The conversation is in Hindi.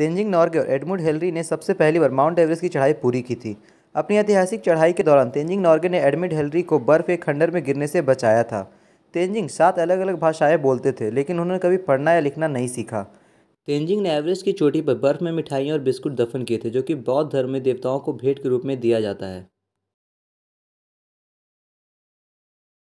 तेंजिंग नॉर्गे और एडमुड हेलरी ने सबसे पहली बार माउंट एवरेस्ट की चढ़ाई पूरी की थी अपनी ऐतिहासिक चढ़ाई के दौरान तेंजिंग नॉर्गे ने एडमिड हेलरी को बर्फ़ एक खंडर में गिरने से बचाया था तेंजिंग सात अलग अलग भाषाएं बोलते थे लेकिन उन्होंने कभी पढ़ना या लिखना नहीं सीखा तेंजिंग ने एवरेस्ट की चोटी पर बर्फ़ में मिठाइयाँ और बिस्कुट दफन किए थे जो कि बौद्ध धर्म में देवताओं को भेंट के रूप में दिया जाता है